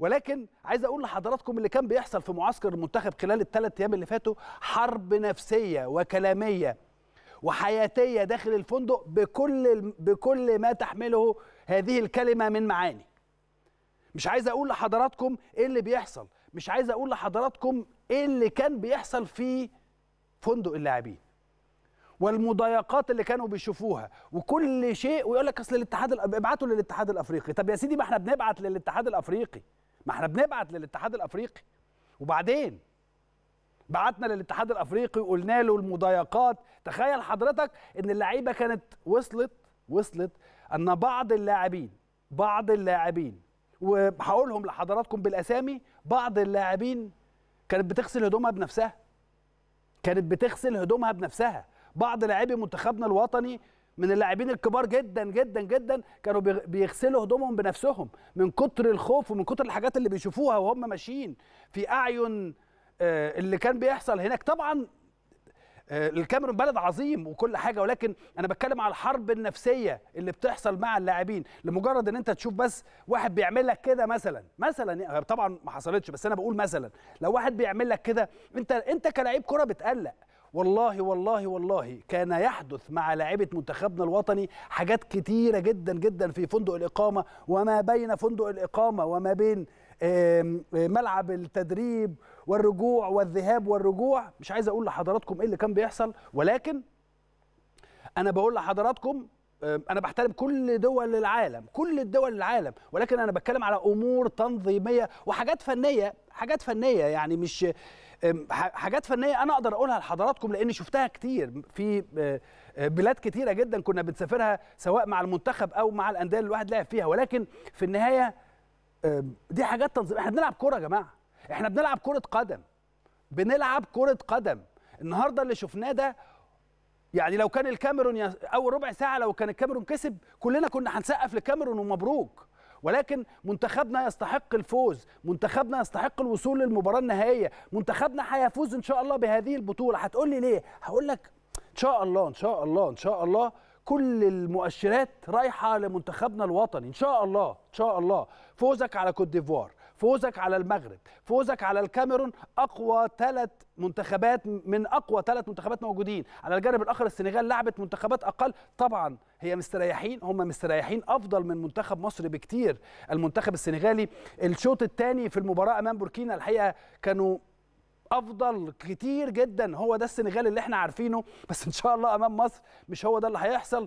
ولكن عايز اقول لحضراتكم اللي كان بيحصل في معسكر المنتخب خلال الثلاث ايام اللي فاتوا حرب نفسيه وكلاميه وحياتيه داخل الفندق بكل بكل ما تحمله هذه الكلمه من معاني مش عايز اقول لحضراتكم ايه اللي بيحصل مش عايز اقول لحضراتكم ايه اللي كان بيحصل في فندق اللاعبين والمضايقات اللي كانوا بيشوفوها وكل شيء ويقول لك اصل الاتحاد ابعتوا للاتحاد الافريقي طب يا سيدي ما احنا بنبعت للاتحاد الافريقي ما احنا بنبعت للاتحاد الافريقي وبعدين بعتنا للاتحاد الافريقي وقلنا له المضايقات تخيل حضرتك ان اللعيبه كانت وصلت وصلت ان بعض اللاعبين بعض اللاعبين وهقولهم لحضراتكم بالاسامي بعض اللاعبين كانت بتغسل هدومها بنفسها كانت بتغسل هدومها بنفسها بعض لاعبي منتخبنا الوطني من اللاعبين الكبار جدا جدا جدا كانوا بيغسلوا هدومهم بنفسهم من كتر الخوف ومن كتر الحاجات اللي بيشوفوها وهم ماشيين في اعين آه، اللي كان بيحصل هناك طبعا آه، الكاميرون بلد عظيم وكل حاجه ولكن انا بتكلم على الحرب النفسيه اللي بتحصل مع اللاعبين لمجرد ان انت تشوف بس واحد بيعمل لك كده مثلا مثلا طبعا ما حصلتش بس انا بقول مثلا لو واحد بيعمل لك كده انت انت كلاعب كره بتقلق والله والله والله كان يحدث مع لاعيبه منتخبنا الوطني حاجات كتيره جدا جدا في فندق الاقامه وما بين فندق الاقامه وما بين ملعب التدريب والرجوع والذهاب والرجوع مش عايز اقول لحضراتكم ايه اللي كان بيحصل ولكن انا بقول لحضراتكم انا بحترم كل دول العالم كل الدول العالم ولكن انا بتكلم على امور تنظيميه وحاجات فنيه حاجات فنيه يعني مش حاجات فنيه انا اقدر اقولها لحضراتكم لان شفتها كتير في أه، بلاد كتيره جدا كنا بنسافرها سواء مع المنتخب او مع الانديه اللي الواحد لعب فيها ولكن في النهايه دي حاجات تنظيم احنا بنلعب كوره يا جماعه احنا بنلعب كره قدم بنلعب كره قدم النهارده اللي شفناه ده يعني لو كان الكاميرون اول ربع ساعه لو كان الكاميرون كسب كلنا كنا هنسقف لكاميرون ومبروك ولكن منتخبنا يستحق الفوز منتخبنا يستحق الوصول للمباراه النهائيه منتخبنا هيفوز ان شاء الله بهذه البطوله هتقول لي ليه هقول لك ان شاء الله ان شاء الله ان شاء الله كل المؤشرات رايحه لمنتخبنا الوطني ان شاء الله ان شاء الله فوزك على كوت ديفوار فوزك على المغرب فوزك على الكاميرون اقوى ثلاث منتخبات من اقوى ثلاث منتخبات موجودين على الجانب الاخر السنغال لعبت منتخبات اقل طبعا هي مستريحين هم مستريحين افضل من منتخب مصر بكتير المنتخب السنغالي الشوط الثاني في المباراه امام بوركينا الحقيقه كانوا افضل كتير جدا هو ده السنغال اللي احنا عارفينه بس ان شاء الله امام مصر مش هو ده اللي هيحصل